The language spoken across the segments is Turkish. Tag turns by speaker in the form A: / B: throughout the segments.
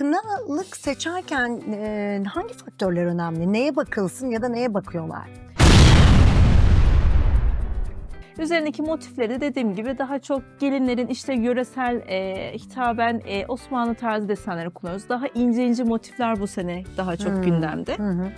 A: kınalık seçerken e, hangi faktörler önemli? Neye bakılsın ya da neye bakıyorlar? Üzerindeki motifleri dediğim
B: gibi daha çok gelinlerin işte yöresel e, hitaben e, Osmanlı tarzı desenleri kullanıyoruz. Daha ince ince motifler bu sene daha çok hmm. gündemde. Hı hı.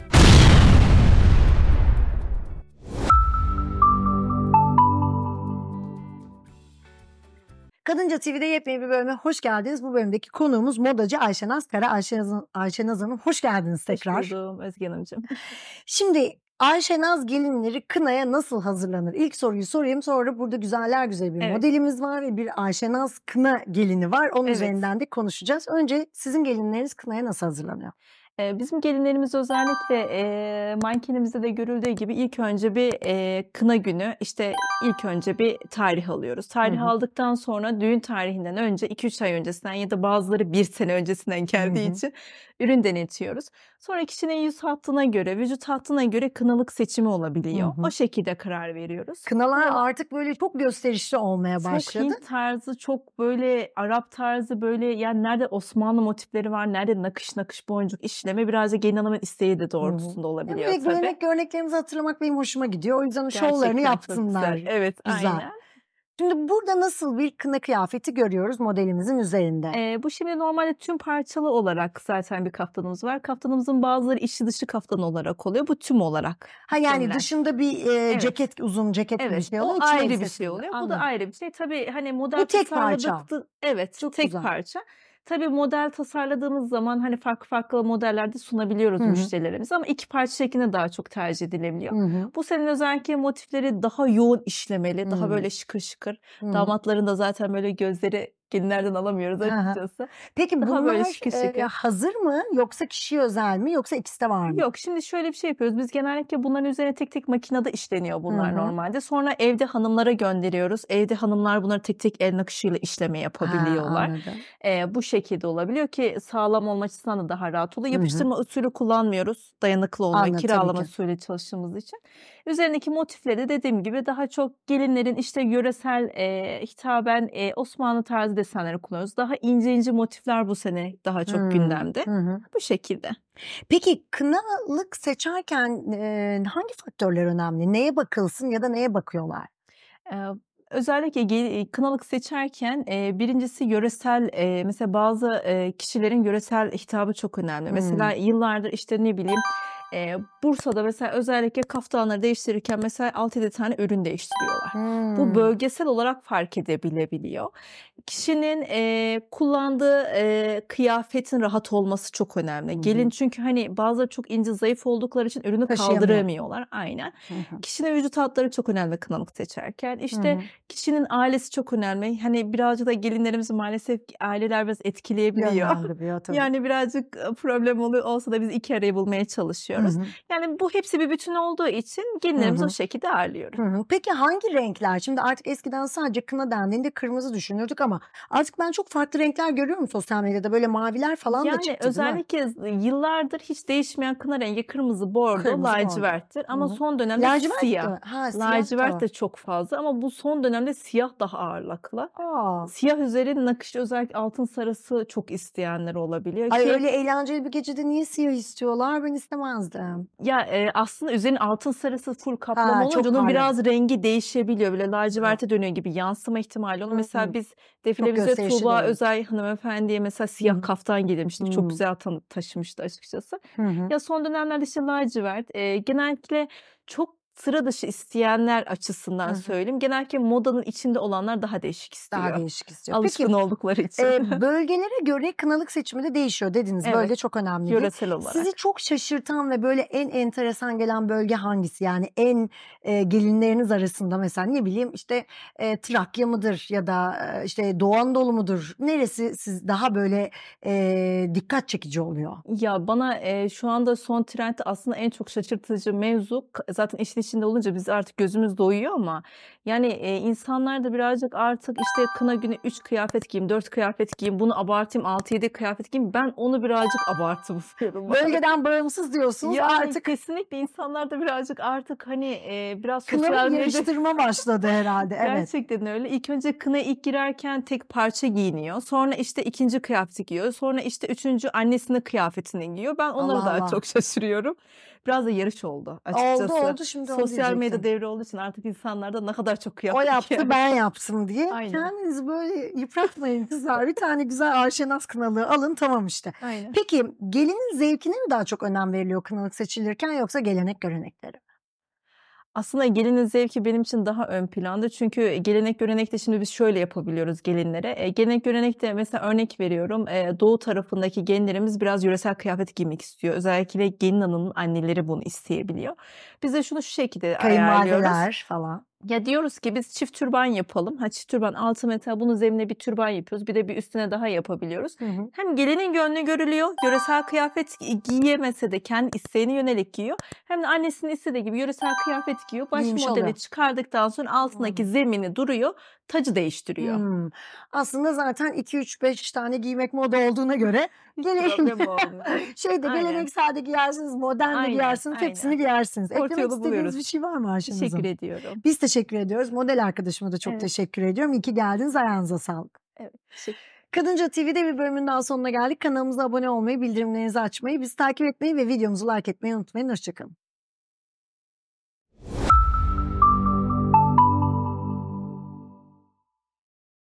A: Kadınca TV'de yepyeni bir bölüme hoş geldiniz. Bu bölümdeki konuğumuz modacı Ayşe Naz Kara. Ayşe, Naz, Ayşe Naz Hanım hoş geldiniz tekrar. Hoş buldum Özge Hanımcığım. Şimdi Ayşe Naz gelinleri kınaya nasıl hazırlanır? İlk soruyu sorayım sonra burada güzeller güzel bir evet. modelimiz var ve bir Ayşe Naz kına gelini var. Onun evet. üzerinden de konuşacağız. Önce sizin gelinleriniz kınaya nasıl hazırlanıyor? bizim gelinlerimiz özellikle, eee, mankenimizde
B: de görüldüğü gibi ilk önce bir, eee, kına günü, işte, ilk önce bir tarih alıyoruz. Tarih hı. aldıktan sonra düğün tarihinden önce 2-3 ay öncesinden ya da bazıları 1 sene öncesinden Hı geldiği hı. için ürün denetiyoruz. Sonra kişinin yüz hattına göre, vücut hattına göre kınalık seçimi Hı olabiliyor. O şekilde karar veriyoruz.
A: Kınalar Kına artık böyle çok gösterişli olmaya Çok başladı. Hint
B: tarzı, çok böyle Arap tarzı, böyle, yani, nerede Osmanlı motifleri var, nerede nakış nakış boncuk iş işleme biraz da gelin hanımın isteği de doğrultusunda olabiliyor Böyle tabii. Gelenek
A: göreneklerimizi hatırlamak benim hoşuma gidiyor. O yüzden Gerçekten şovlarını çok Güzel. Evet güzel. aynen. Şimdi burada nasıl bir kına kıyafeti görüyoruz modelimizin üzerinde? Ee, bu şimdi normalde tüm parçalı
B: olarak zaten bir kaftanımız var. Kaftanımızın bazıları içi dışı kaftan olarak oluyor. Bu tüm olarak.
A: Ha yani Önden. dışında bir e, evet. ceket uzun ceket evet. bir şey oluyor. O ayrı bir şey oluyor. Anladım. Bu da
B: ayrı bir şey. Tabii hani model bu tek Evet çok tek güzel. parça. Tabii model tasarladığımız zaman hani farklı farklı modellerde sunabiliyoruz müşterilerimiz ama iki parça şeklinde daha çok tercih edilebiliyor. Hı-hı. Bu senin özellikle motifleri daha yoğun işlemeli, Hı-hı. daha böyle şıkır şıkır. Hı-hı. Damatların da zaten böyle gözleri Gelinlerden alamıyoruz açıkçası. Peki Daha bunlar böyle şıkı şıkı. Şey, e, hazır
A: mı yoksa kişi özel mi yoksa ikisi de var mı? Yok şimdi şöyle bir şey yapıyoruz. Biz genellikle
B: bunların üzerine tek tek makinede işleniyor bunlar Hı-hı. normalde. Sonra evde hanımlara gönderiyoruz. Evde hanımlar bunları tek tek el nakışıyla işleme yapabiliyorlar. Ha, e, bu şekilde olabiliyor ki sağlam olma açısından da daha rahat oluyor. Yapıştırma Hı-hı. usulü kullanmıyoruz. Dayanıklı olma, anladım, kiralama usulü çalıştığımız için. Üzerindeki motifleri dediğim gibi daha çok gelinlerin işte yöresel e, hitaben e, Osmanlı tarzı desenleri kullanıyoruz. Daha ince ince motifler bu sene daha çok hmm. gündemde. Hmm.
A: Bu şekilde. Peki kınalık seçerken e, hangi faktörler önemli? Neye bakılsın ya da neye bakıyorlar? Ee, özellikle
B: kınalık seçerken e, birincisi yöresel e, mesela bazı e, kişilerin yöresel hitabı çok önemli. Hmm. Mesela yıllardır işte ne bileyim e, Bursa'da mesela özellikle kaftanları değiştirirken mesela 6-7 tane ürün değiştiriyorlar. Hmm. Bu bölgesel olarak fark edebilebiliyor. Kişinin e, kullandığı e, kıyafetin rahat olması çok önemli. Hmm. Gelin çünkü hani bazıları çok ince zayıf oldukları için ürünü kaldıramıyorlar. Aynen. Hmm. Kişinin vücut hatları çok önemli kınalık seçerken. İşte hmm. kişinin ailesi çok önemli. Hani birazcık da gelinlerimiz maalesef aileler biraz etkileyebiliyor. Tabii. yani birazcık problem oluyor olsa da biz iki arayı bulmaya çalışıyoruz yapıyoruz. Hı hı. Yani bu hepsi bir bütün
A: olduğu için gelinlerimizi o şekilde ağırlıyoruz. Peki hangi renkler? Şimdi artık eskiden sadece kına dendiğinde kırmızı düşünürdük ama artık ben çok farklı renkler görüyorum sosyal medyada. Böyle maviler falan yani da çıktı. Yani
B: özellikle yıllardır hiç değişmeyen kına rengi kırmızı, bordo, kırmızı, laciverttir. Ama hı son dönemde lacivert siyah. Ha, siyah lacivert de çok fazla ama bu son dönemde siyah daha ağırlıklı. Aa. Siyah üzeri nakış özellikle altın sarısı çok isteyenler olabiliyor. Ay ki... Şey öyle
A: eğlenceli bir gecede niye siyah istiyorlar? Ben istemezdim anladım.
B: Ya e, aslında üzerinin altın sarısı full kaplama Ha, olunca onun biraz rengi değişebiliyor. Böyle laciverte dönüyor gibi yansıma ihtimali. Onu mesela biz defilemizde gösterişli Tuğba Özay hanımefendiye mesela siyah hı. kaftan giydirmiştik. Çok güzel tanı- taşımıştı açıkçası. Hı hı. Ya son dönemlerde işte lacivert. e, genellikle çok sıra dışı isteyenler açısından Hı-hı. söyleyeyim. Genellikle modanın içinde olanlar daha değişik istiyor. Daha değişik istiyor. Alışkın Peki, oldukları için. E,
A: bölgelere göre kınalık seçimi de değişiyor dediniz. Evet. Bölge çok önemli. Yöresel olarak. Sizi çok şaşırtan ve böyle en enteresan gelen bölge hangisi? Yani en e, gelinleriniz arasında mesela ne bileyim işte e, Trakya mıdır ya da işte Doğu Anadolu mudur? Neresi siz daha böyle e, dikkat çekici oluyor?
B: Ya bana e, şu anda son trend aslında en çok şaşırtıcı mevzu zaten işin içinde olunca biz artık gözümüz doyuyor ama yani e, insanlar da birazcık artık işte kına günü 3 kıyafet giyeyim, 4 kıyafet giyeyim, bunu abartayım, 6-7 kıyafet giyeyim. Ben onu birazcık abarttım. Bölgeden bağımsız diyorsunuz. Ya artık kesinlikle insanlar da birazcık artık hani e, biraz kına medya... yarıştırma başladı herhalde. Evet. Gerçekten öyle. İlk önce kına ilk girerken tek parça giyiniyor. Sonra işte ikinci kıyafeti giyiyor. Sonra işte üçüncü annesinin kıyafetini giyiyor. Ben onlara Allah daha Allah. çok şaşırıyorum. Biraz da yarış oldu açıkçası. Oldu oldu şimdi sosyal medya devri olduğu için artık insanlarda ne kadar çok kıyafet. O yaptı yani. ben
A: yapsın diye. Aynen. Kendinizi böyle yıpratmayın kızlar. bir tane güzel Arşenaz kınalığı alın tamam işte. Aynen. Peki gelinin zevkine mi daha çok önem veriliyor kınalık seçilirken yoksa gelenek görenekleri
B: aslında gelinin zevki benim için daha ön planda. Çünkü e, gelenek görenekte şimdi biz şöyle yapabiliyoruz gelinlere. E, gelenek görenekte mesela örnek veriyorum. E, doğu tarafındaki gelinlerimiz biraz yöresel kıyafet giymek istiyor. Özellikle gelin hanımın anneleri bunu isteyebiliyor. Biz de şunu şu şekilde ayarlıyoruz. falan ya diyoruz ki biz çift türban yapalım. Ha çift türban altı metre bunun zemine bir türban yapıyoruz. Bir de bir üstüne daha yapabiliyoruz. Hı hı. Hem gelinin gönlü görülüyor. Yöresel kıyafet giyemese de kendi isteğine yönelik giyiyor. Hem de annesinin istediği gibi yöresel kıyafet giyiyor. Baş Giymiş modeli oluyor. çıkardıktan sonra altındaki hı. zemini duruyor. Tacı
A: değiştiriyor. Hı. Aslında zaten 2-3-5 tane giymek moda olduğuna göre Gelelim. Şeyde Aynen. geleneksel de giyersiniz, modern de giyersiniz, Aynen. hepsini giyersiniz. Orta Eklemek istediğiniz buluyoruz. bir şey var mı Ayşe Teşekkür ediyorum. Biz teşekkür ediyoruz. Model arkadaşıma da çok evet. teşekkür ediyorum. İyi ki geldiniz. Ayağınıza sağlık. Evet. Teşekkür Kadınca TV'de bir bölümün daha sonuna geldik. Kanalımıza abone olmayı, bildirimlerinizi açmayı, bizi takip etmeyi ve videomuzu like etmeyi unutmayın. Hoşçakalın.